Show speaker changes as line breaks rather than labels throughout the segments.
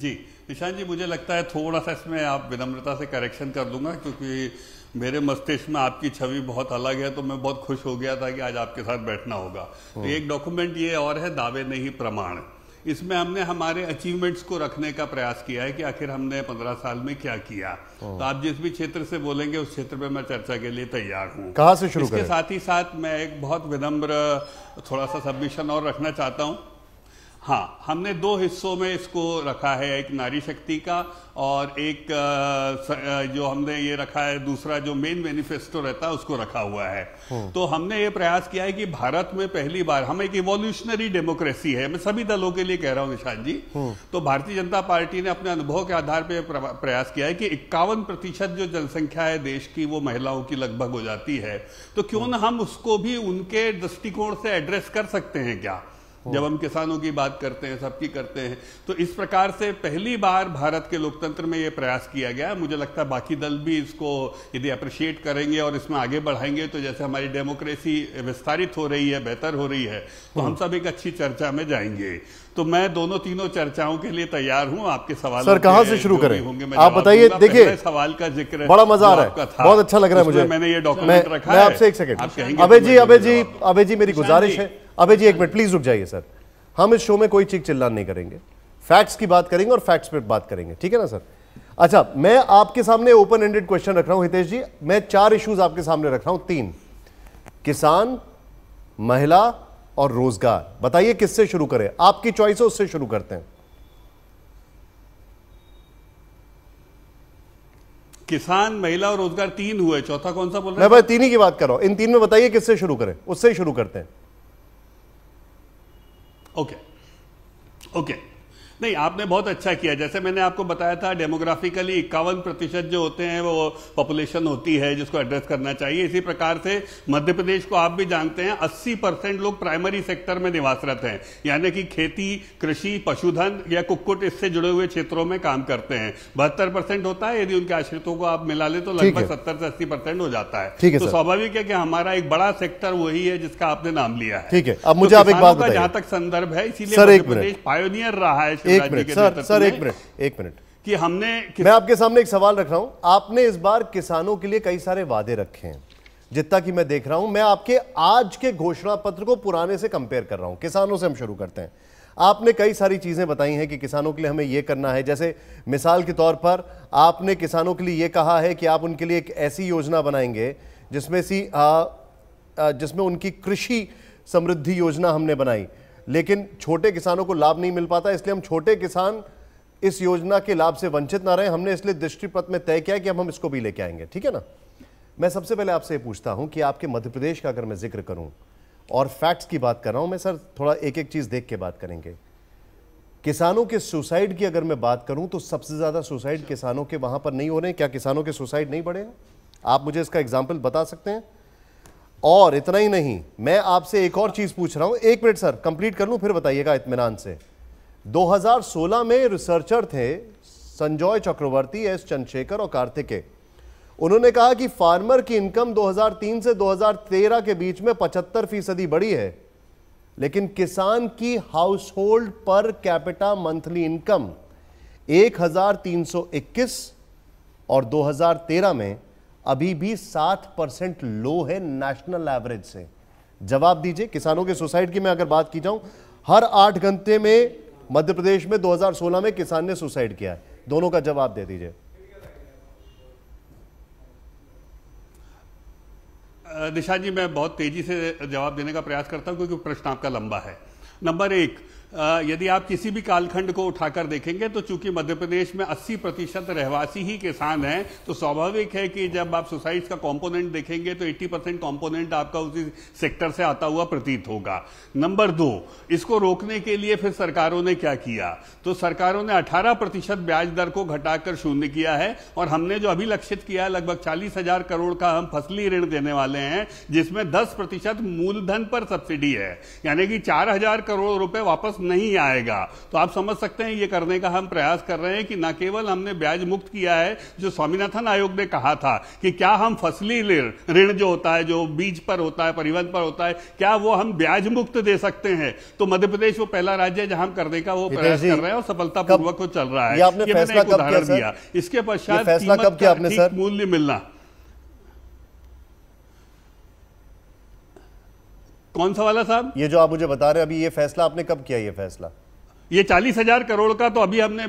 जी ईशान जी मुझे लगता है थोड़ा सा इसमें आप विनम्रता से करेक्शन कर दूंगा क्योंकि मेरे मस्तिष्क में आपकी छवि बहुत अलग है तो मैं बहुत खुश हो गया था कि आज आपके साथ बैठना होगा तो एक डॉक्यूमेंट ये और है दावे नहीं प्रमाण इसमें हमने हमारे अचीवमेंट्स को रखने का प्रयास किया है कि आखिर हमने पंद्रह साल में क्या किया तो आप जिस भी क्षेत्र से बोलेंगे उस क्षेत्र में मैं चर्चा के लिए तैयार हूँ कहा से शुरू इसके साथ ही साथ मैं एक बहुत विनम्र थोड़ा सा सबमिशन और रखना चाहता हूँ हाँ हमने दो हिस्सों में इसको रखा है एक नारी शक्ति का और एक जो हमने ये रखा है दूसरा जो मेन मैनिफेस्टो रहता है उसको रखा हुआ है हम्म। तो हमने ये प्रयास किया है कि भारत में पहली बार हम एक इवोल्यूशनरी डेमोक्रेसी है मैं सभी दलों के लिए कह रहा हूँ निशान जी हम्म। तो भारतीय जनता पार्टी ने अपने अनुभव के आधार पर प्रयास किया है कि इक्यावन प्रतिशत जो जनसंख्या है देश की वो महिलाओं की लगभग हो जाती है तो क्यों हम्म। ना हम उसको भी उनके दृष्टिकोण से एड्रेस कर सकते हैं क्या जब हम किसानों की बात करते हैं सबकी करते हैं तो इस प्रकार से पहली बार भारत के लोकतंत्र में ये प्रयास किया गया मुझे लगता है बाकी दल भी इसको यदि अप्रिशिएट करेंगे और इसमें आगे बढ़ाएंगे तो जैसे हमारी डेमोक्रेसी विस्तारित हो रही है बेहतर हो रही है तो हम सब एक अच्छी चर्चा में जाएंगे तो मैं दोनों तीनों चर्चाओं के लिए तैयार हूं आपके सवाल सर कहां से शुरू करें होंगे आप बताइए देखिए सवाल का जिक्र बड़ा मजा आ रहा है बहुत अच्छा लग रहा है मुझे मैंने ये डॉक्यूमेंट रखा मैं आपसे एक सेकंड अबे जी तो
अबे जी अबे जी मेरी गुजारिश है अबे जी एक मिनट प्लीज रुक जाइए सर हम इस शो में कोई चिक चिल्ला नहीं करेंगे फैक्ट्स की बात करेंगे और फैक्ट्स पर बात करेंगे ठीक है ना सर अच्छा मैं आपके सामने ओपन एंडेड क्वेश्चन रख रहा हूं हितेश जी मैं चार इश्यूज आपके सामने रख रहा हूं तीन किसान महिला और रोजगार बताइए किससे शुरू करें आपकी चॉइस है उससे शुरू करते हैं
किसान महिला और रोजगार तीन हुए चौथा कौन सा बोल रहा है मैं तीन ही की
बात कर रहा हूं इन तीन में बताइए किससे शुरू करें उससे शुरू करते हैं
ओके ओके नहीं आपने बहुत अच्छा किया जैसे मैंने आपको बताया था डेमोग्राफिकली इक्यावन प्रतिशत जो होते हैं वो पॉपुलेशन होती है जिसको एड्रेस करना चाहिए इसी प्रकार से मध्य प्रदेश को आप भी जानते हैं 80 परसेंट लोग प्राइमरी सेक्टर में निवासरत हैं यानी कि खेती कृषि पशुधन या कुक्कुट इससे जुड़े हुए क्षेत्रों में काम करते हैं बहत्तर परसेंट होता है यदि उनके आश्रितों को आप मिला ले तो लगभग सत्तर से अस्सी परसेंट हो जाता है तो स्वाभाविक है कि हमारा एक बड़ा सेक्टर वही है जिसका आपने नाम लिया है
ठीक है अब तो मुझे आप एक बात जहां तक संदर्भ है इसीलिए मध्य प्रदेश पायोनियर रहा है एक मिनट सर सर एक मिनट एक मिनट कि हमने किस... मैं आपके सामने एक सवाल रख रहा हूं आपने इस बार किसानों के लिए कई सारे वादे रखे हैं जितना कि मैं देख रहा हूं मैं आपके आज के घोषणा पत्र को पुराने से कंपेयर कर रहा हूं किसानों से हम शुरू करते हैं आपने कई सारी चीज़ें बताई हैं कि किसानों के लिए हमें यह करना है जैसे मिसाल के तौर पर आपने किसानों के लिए यह कहा है कि आप उनके लिए एक ऐसी योजना बनाएंगे जिसमें सी जिसमें उनकी कृषि समृद्धि योजना हमने बनाई लेकिन छोटे किसानों को लाभ नहीं मिल पाता इसलिए हम छोटे किसान इस योजना के लाभ से वंचित ना रहे हमने इसलिए दृष्टिपथ में तय किया कि हम हम इसको भी लेके आएंगे ठीक है ना मैं सबसे पहले आपसे पूछता हूं कि आपके मध्य प्रदेश का अगर मैं जिक्र करूं और फैक्ट्स की बात कर रहा हूं मैं सर थोड़ा एक एक चीज़ देख के बात करेंगे किसानों के सुसाइड की अगर मैं बात करूं तो सबसे ज़्यादा सुसाइड किसानों के वहां पर नहीं हो रहे हैं क्या किसानों के सुसाइड नहीं बढ़े आप मुझे इसका एग्जाम्पल बता सकते हैं और इतना ही नहीं मैं आपसे एक और चीज पूछ रहा हूं एक मिनट सर कंप्लीट कर लूं फिर बताइएगा इतमान से 2016 में रिसर्चर थे संजॉय चक्रवर्ती एस चंद्रशेखर और कार्तिके उन्होंने कहा कि फार्मर की इनकम 2003 से 2013 के बीच में 75 फीसदी बढ़ी है लेकिन किसान की household per capita monthly income 1321 और 2013 में अभी भी सात परसेंट लो है नेशनल एवरेज से जवाब दीजिए किसानों के सुसाइड की मैं अगर बात की जाऊं हर आठ घंटे में मध्य प्रदेश में 2016 में किसान ने सुसाइड किया है दोनों का जवाब दे दीजिए
निशा जी मैं बहुत तेजी से जवाब देने का प्रयास करता हूं क्योंकि प्रश्न आपका लंबा है नंबर एक यदि आप किसी भी कालखंड को उठाकर देखेंगे तो चूंकि मध्य प्रदेश में 80 प्रतिशत रहवासी ही किसान हैं तो स्वाभाविक है कि जब आप सोसाइट का कंपोनेंट देखेंगे तो 80 परसेंट कॉम्पोनेंट आपका उसी सेक्टर से आता हुआ प्रतीत होगा नंबर दो इसको रोकने के लिए फिर सरकारों ने क्या किया तो सरकारों ने अठारह प्रतिशत ब्याज दर को घटाकर शून्य किया है और हमने जो अभी लक्षित किया है लगभग चालीस हजार करोड़ का हम फसली ऋण देने वाले हैं जिसमें दस प्रतिशत मूलधन पर सब्सिडी है यानी कि चार हजार करोड़ रुपए वापस नहीं आएगा तो आप समझ सकते हैं ये करने का हम प्रयास कर रहे हैं कि न केवल हमने ब्याज मुक्त किया है जो स्वामीनाथन आयोग ने कहा था कि क्या हम फसली ऋण जो होता है जो बीज पर होता है परिवहन पर होता है क्या वो हम ब्याज मुक्त दे सकते हैं तो मध्य प्रदेश वो पहला राज्य है जहां करने का वो प्रयास कर रहे हैं और सफलतापूर्वक वो चल रहा है ये, उदाहरण दिया इसके पश्चात मूल्य मिलना
कौन सा वाला साहब ये जो आप मुझे बता रहे हैं अभी ये फैसला आपने कब किया ये फैसला ये चालीस हजार करोड़ का तो अभी हमने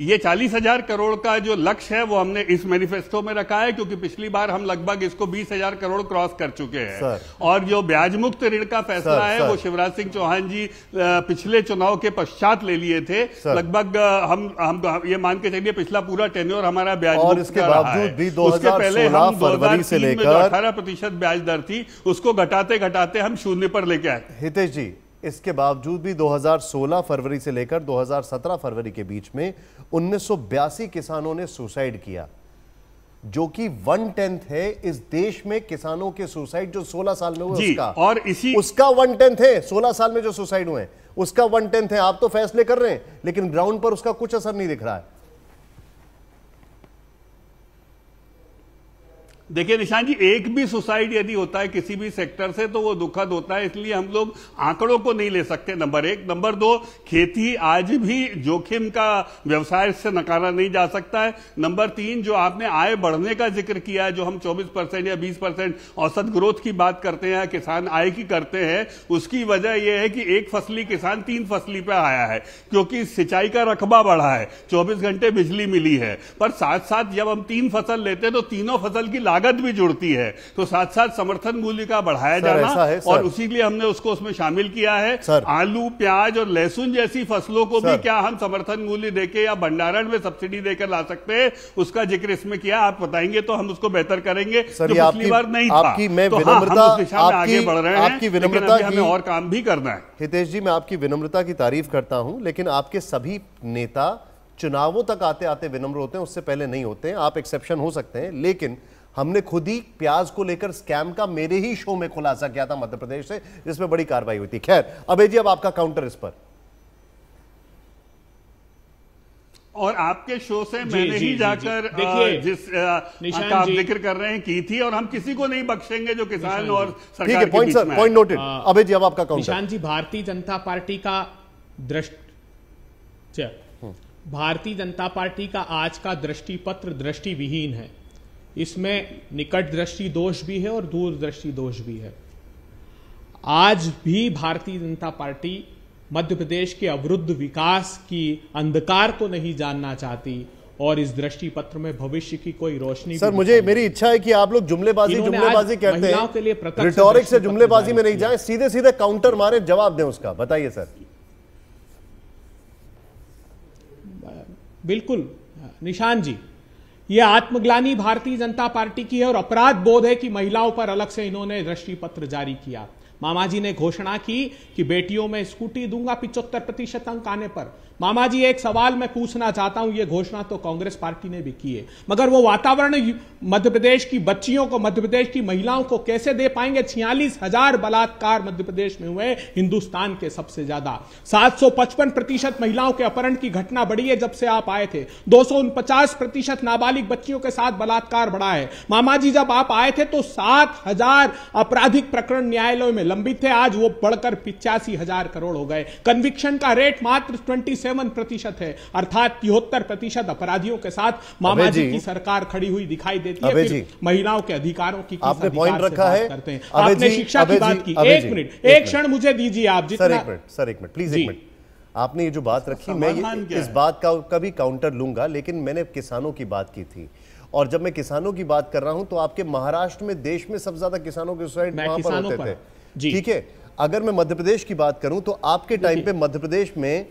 ये चालीस हजार करोड़ का जो लक्ष्य है वो हमने इस मैनिफेस्टो में रखा है क्योंकि पिछली बार हम लगभग इसको बीस हजार करोड़ क्रॉस कर चुके हैं और जो ब्याज मुक्त ऋण का फैसला सर, है सर, वो शिवराज सिंह चौहान जी पिछले चुनाव के पश्चात ले लिए थे लगभग हम हम ये मान के चलिए पिछला पूरा टेन्योर हमारा ब्याज और इसके बावजूद भी उसके पहले हम दो हजार से लेकर अठारह प्रतिशत ब्याज दर थी उसको घटाते घटाते हम शून्य
पर लेके आए हितेश जी इसके बावजूद भी 2016 फरवरी से लेकर 2017 फरवरी के बीच में उन्नीस किसानों ने सुसाइड किया जो कि वन टेंथ है इस देश में किसानों के सुसाइड जो 16 साल में हुए उसका और इसी उसका वन टेंथ है 16 साल में जो सुसाइड हुए उसका वन टेंथ है आप तो फैसले कर रहे हैं लेकिन ग्राउंड पर उसका कुछ असर नहीं दिख रहा है
देखिए निशान जी एक भी सुसाइड यदि होता है किसी भी सेक्टर से तो वो दुखद होता है इसलिए हम लोग आंकड़ों को नहीं ले सकते नंबर एक नंबर दो खेती आज भी जोखिम का व्यवसाय से नकारा नहीं जा सकता है नंबर तीन जो आपने आय बढ़ने का जिक्र किया है जो हम चौबीस परसेंट या बीस परसेंट औसत ग्रोथ की बात करते हैं किसान आय की करते हैं उसकी वजह यह है कि एक फसली किसान तीन फसली पर आया है क्योंकि सिंचाई का रकबा बढ़ा है चौबीस घंटे बिजली मिली है पर साथ साथ जब हम तीन फसल लेते हैं तो तीनों फसल की लागत लागत भी जुड़ती है तो साथ साथ समर्थन मूल्य का बढ़ाया जाना और उसी के लिए हमने उसको उसमें शामिल किया है आलू प्याज और लहसुन जैसी फसलों को भी क्या हम समर्थन मूल्य देके या भंडारण में सब्सिडी देकर ला सकते हैं उसका जिक्र इसमें किया आप बताएंगे तो हम उसको बेहतर करेंगे पिछली बार नहीं आपकी तो हाँ, विनम्रता आगे बढ़ रहे हैं हमें और
काम भी करना है हितेश जी मैं आपकी विनम्रता की तारीफ करता हूँ लेकिन आपके सभी नेता चुनावों तक आते आते विनम्र होते हैं उससे पहले नहीं होते हैं आप एक्सेप्शन हो सकते हैं लेकिन हमने खुद ही प्याज को लेकर स्कैम का मेरे ही शो में खुलासा किया था मध्य प्रदेश से जिसमें बड़ी कार्रवाई हुई थी खैर अभय जी अब आपका काउंटर इस पर
और आपके शो से मैंने जी, ही जाकर जिस का आप जिक्र कर रहे हैं की थी और हम किसी को नहीं बख्शेंगे जो किसान और ठीक है point sir point noted
Abhay ji अब आपका काउंटर
निशान जी भारतीय जनता पार्टी का दृष्ट हम्म। भारतीय जनता पार्टी का आज का दृष्टि पत्र विहीन है इसमें निकट दृष्टि दोष भी है और दूर दृष्टि दोष भी है आज भी भारतीय जनता पार्टी मध्य प्रदेश के अवरुद्ध विकास की अंधकार को नहीं जानना चाहती और इस दृष्टि पत्र में भविष्य की कोई रोशनी सर मुझे
मेरी इच्छा है कि आप लोग जुमलेबाजी जुमलेबाजी कहते हैं के लिए रिटोरिक से जुमलेबाजी में नहीं जाए सीधे सीधे काउंटर मारे जवाब दें उसका बताइए सर बिल्कुल निशान जी ये आत्मग्लानी भारतीय जनता
पार्टी की है और अपराध बोध है कि महिलाओं पर अलग से इन्होंने दृष्टि पत्र जारी किया मामा जी ने घोषणा की कि बेटियों में स्कूटी दूंगा पिचहत्तर प्रतिशत अंक आने पर मामा जी एक सवाल मैं पूछना चाहता हूं ये घोषणा तो कांग्रेस पार्टी ने भी की है मगर वो वातावरण मध्य प्रदेश की बच्चियों को मध्य प्रदेश की महिलाओं को कैसे दे पाएंगे छियालीस हजार बलात्कार मध्य प्रदेश में हुए हिंदुस्तान के सबसे ज्यादा 755 प्रतिशत महिलाओं के अपहरण की घटना बढ़ी है जब से आप आए थे दो प्रतिशत नाबालिग बच्चियों के साथ बलात्कार बढ़ा है मामा जी जब आप आए थे तो सात हजार आपराधिक प्रकरण न्यायालय में लंबित थे आज वो बढ़कर पिचासी हजार करोड़ हो गए कन्विक्शन का रेट मात्र ट्वेंटी सेवन प्रतिशत है अर्थात तिहत्तर प्रतिशत अपराधियों के साथ मामा जी की सरकार खड़ी हुई दिखाई देती है फिर महिलाओं के अधिकारों की आपने पॉइंट रखा है करते हैं आपने शिक्षा की बात की एक मिनट एक क्षण
मुझे दीजिए आप जितना सर एक मिनट प्लीज एक मिनट आपने ये जो बात रखी मैं इस बात का कभी काउंटर लूंगा लेकिन मैंने किसानों की बात की थी और जब मैं किसानों की बात कर रहा हूं तो आपके महाराष्ट्र में देश में सबसे ज्यादा किसानों के सुसाइड वहां पर होते थे ठीक है अगर मैं मध्य प्रदेश की बात करूं तो आपके टाइम पे मध्य प्रदेश में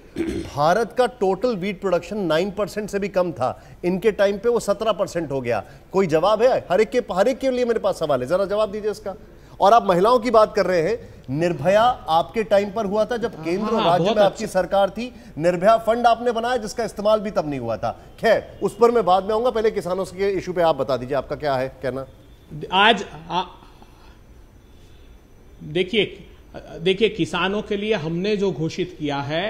भारत का टोटल वीट प्रोडक्शन 9 परसेंट से भी कम था इनके टाइम पे वो 17 परसेंट हो गया कोई जवाब है हर एक के हर एक के लिए मेरे पास सवाल है ज़रा जवाब दीजिए इसका और आप महिलाओं की बात कर रहे हैं निर्भया आपके टाइम पर हुआ था जब हाँ, केंद्र हाँ, और राज्य में आपकी सरकार थी निर्भया फंड आपने बनाया जिसका इस्तेमाल भी तब नहीं हुआ था खैर उस पर मैं बाद में आऊंगा पहले किसानों के इश्यू पे आप बता दीजिए आपका क्या है कहना आज देखिए
देखिए किसानों के लिए हमने जो घोषित किया है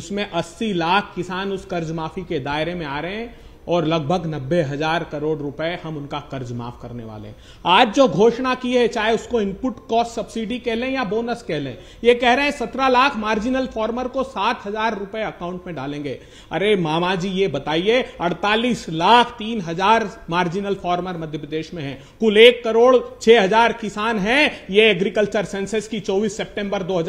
उसमें 80 लाख किसान उस कर्ज माफी के दायरे में आ रहे हैं और लगभग नब्बे हजार करोड़ रुपए हम उनका कर्ज माफ करने वाले हैं आज जो घोषणा की है चाहे उसको इनपुट कॉस्ट सब्सिडी कह लें या बोनस कह लें ये कह रहे हैं सत्रह लाख मार्जिनल फार्मर को सात हजार रुपए अकाउंट में डालेंगे अरे मामा जी ये बताइए अड़तालीस लाख तीन हजार मार्जिनल फार्मर मध्य प्रदेश में है कुल एक करोड़ छह हजार किसान है ये एग्रीकल्चर सेंसेस की चौबीस सेप्टेंबर दो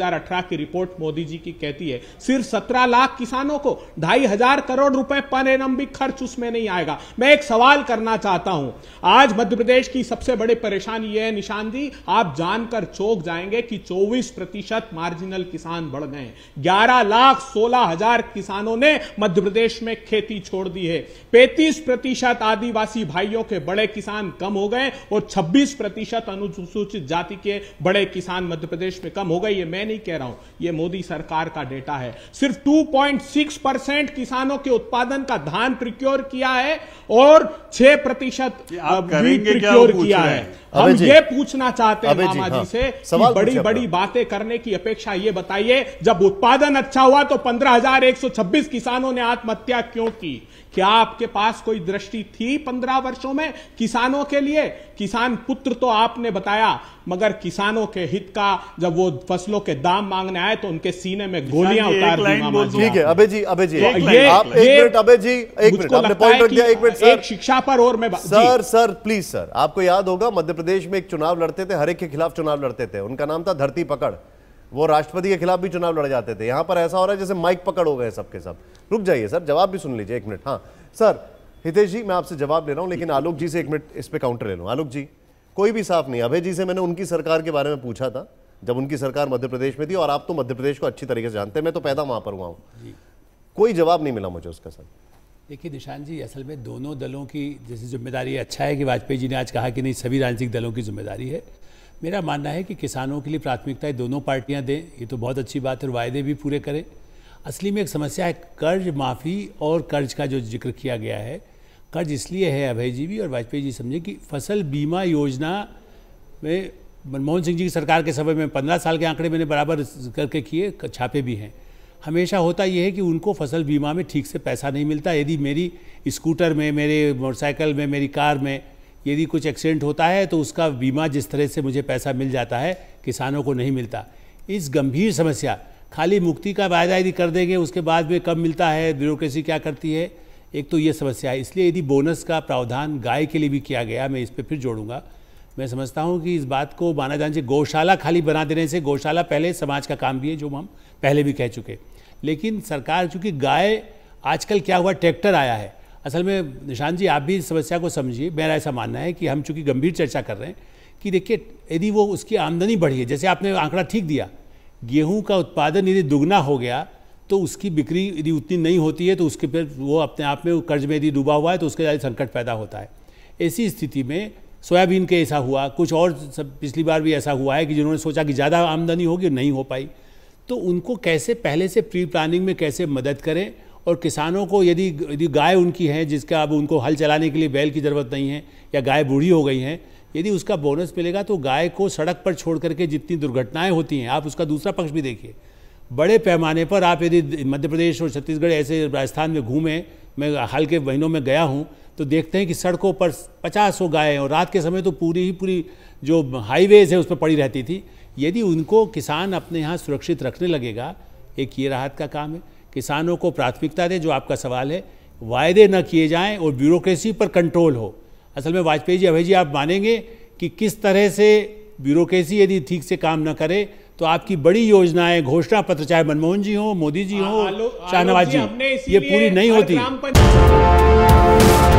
की रिपोर्ट मोदी जी की कहती है सिर्फ सत्रह लाख किसानों को ढाई हजार करोड़ रुपए पर एनम्बिक भी खर्च उसमें में नहीं आएगा मैं एक सवाल करना चाहता हूं आज मध्य प्रदेश की सबसे बड़ी परेशानी यह है निशान जी आप जानकर चौक जाएंगे कि 24 प्रतिशत मार्जिनल किसान बढ़ गए 11 लाख सोलह हजार किसानों ने मध्य प्रदेश में खेती छोड़ दी है पैंतीस प्रतिशत आदिवासी भाइयों के बड़े किसान कम हो गए और छब्बीस प्रतिशत अनुसूचित जाति के बड़े किसान मध्य प्रदेश में कम हो गए ये मैं नहीं कह रहा हूं ये मोदी सरकार का डेटा है सिर्फ 2.6 परसेंट किसानों के उत्पादन का धान प्रिक्योर किया किया है और छह प्रतिशत प्रिक्योर किया है हम ये पूछना चाहते हैं मामा जी हाँ। से बड़ी बड़ी बातें करने की अपेक्षा ये बताइए जब उत्पादन अच्छा हुआ तो 15,126 किसानों ने आत्महत्या क्यों की क्या आपके पास कोई दृष्टि थी पंद्रह वर्षों में किसानों के लिए किसान पुत्र तो आपने बताया मगर किसानों के हित का जब वो फसलों के दाम मांगने आए तो उनके सीने में गोलियां उतार ठीक है अबे
जी अबे जी तो ये आप एक मिनट अबे जी एक मिनट आपने पॉइंट रख दिया एक मिनट सर शिक्षा पर और मैं सर सर प्लीज सर आपको याद होगा मध्य प्रदेश में एक चुनाव लड़ते थे हरेक के खिलाफ चुनाव लड़ते थे उनका नाम था धरती पकड़ वो राष्ट्रपति के खिलाफ भी चुनाव लड़ जाते थे यहां पर ऐसा हो रहा है जैसे माइक पकड़ हो गए सबके सब रुक जाइए सर जवाब भी सुन लीजिए एक मिनट हाँ सर हितेश जी मैं आपसे जवाब ले रहा हूँ लेकिन आलोक जी से एक मिनट इस पर काउंटर ले लूँ आलोक जी कोई भी साफ नहीं अभय जी से मैंने उनकी सरकार के बारे में पूछा था जब उनकी सरकार मध्य प्रदेश में थी और आप तो मध्य प्रदेश को अच्छी तरीके से जानते हैं मैं तो पैदा वहाँ पर हुआ हूँ कोई जवाब नहीं मिला मुझे उसका सर
देखिए निशान जी असल में दोनों दलों की जैसे जिम्मेदारी अच्छा है कि वाजपेयी जी ने आज कहा कि नहीं सभी राजनीतिक दलों की जिम्मेदारी है मेरा मानना है कि किसानों के लिए प्राथमिकताएं दोनों पार्टियां दें ये तो बहुत अच्छी बात है और वायदे भी पूरे करें असली में एक समस्या है कर्ज माफ़ी और कर्ज का जो जिक्र किया गया है कर्ज इसलिए है अभय जी भी और वाजपेयी जी समझे कि फसल बीमा योजना में मनमोहन सिंह जी की सरकार के समय में पंद्रह साल के आंकड़े मैंने बराबर करके किए छापे भी हैं हमेशा होता यह है कि उनको फसल बीमा में ठीक से पैसा नहीं मिलता यदि मेरी स्कूटर में मेरे मोटरसाइकिल में मेरी कार में यदि कुछ एक्सीडेंट होता है तो उसका बीमा जिस तरह से मुझे पैसा मिल जाता है किसानों को नहीं मिलता इस गंभीर समस्या खाली मुक्ति का वायदा यदि कर देंगे उसके बाद में कब मिलता है ब्यूरोसी क्या करती है एक तो ये समस्या है इसलिए यदि बोनस का प्रावधान गाय के लिए भी किया गया मैं इस पर फिर जोड़ूंगा मैं समझता हूँ कि इस बात को माना जाने गौशाला खाली बना देने से गौशाला पहले समाज का काम भी है जो हम पहले भी कह चुके लेकिन सरकार चूँकि गाय आजकल क्या हुआ ट्रैक्टर आया है असल में निशान जी आप भी इस समस्या को समझिए मेरा ऐसा मानना है कि हम चूँकि गंभीर चर्चा कर रहे हैं कि देखिए यदि वो उसकी आमदनी बढ़ी है जैसे आपने आंकड़ा ठीक दिया गेहूं का उत्पादन यदि दुगना हो गया तो उसकी बिक्री यदि उतनी नहीं होती है तो उसके फिर वो अपने आप में कर्ज में यदि डूबा हुआ है तो उसके ज़्यादा संकट पैदा होता है ऐसी स्थिति में सोयाबीन के ऐसा हुआ कुछ और सब पिछली बार भी ऐसा हुआ है कि जिन्होंने सोचा कि ज़्यादा आमदनी होगी नहीं हो पाई तो उनको कैसे पहले से प्री प्लानिंग में कैसे मदद करें और किसानों को यदि यदि गाय उनकी है जिसका अब उनको हल चलाने के लिए बैल की ज़रूरत नहीं है या गाय बूढ़ी हो गई हैं यदि उसका बोनस मिलेगा तो गाय को सड़क पर छोड़ करके जितनी दुर्घटनाएं होती हैं आप उसका दूसरा पक्ष भी देखिए बड़े पैमाने पर आप यदि मध्य प्रदेश और छत्तीसगढ़ ऐसे राजस्थान में घूमें मैं हाल के महीनों में गया हूँ तो देखते हैं कि सड़कों पर पचासों गायें और रात के समय तो पूरी ही पूरी जो हाईवेज है उस पर पड़ी रहती थी यदि उनको किसान अपने यहाँ सुरक्षित रखने लगेगा एक ये राहत का काम है किसानों को प्राथमिकता दें जो आपका सवाल है वायदे न किए जाएं और ब्यूरोक्रेसी पर कंट्रोल हो असल में वाजपेयी जी अभय जी आप मानेंगे कि किस तरह से ब्यूरोक्रेसी यदि ठीक से काम न करे तो आपकी बड़ी योजनाएं घोषणा पत्र चाहे मनमोहन जी हो मोदी जी हो शाहनवाज जी ये पूरी नहीं
होती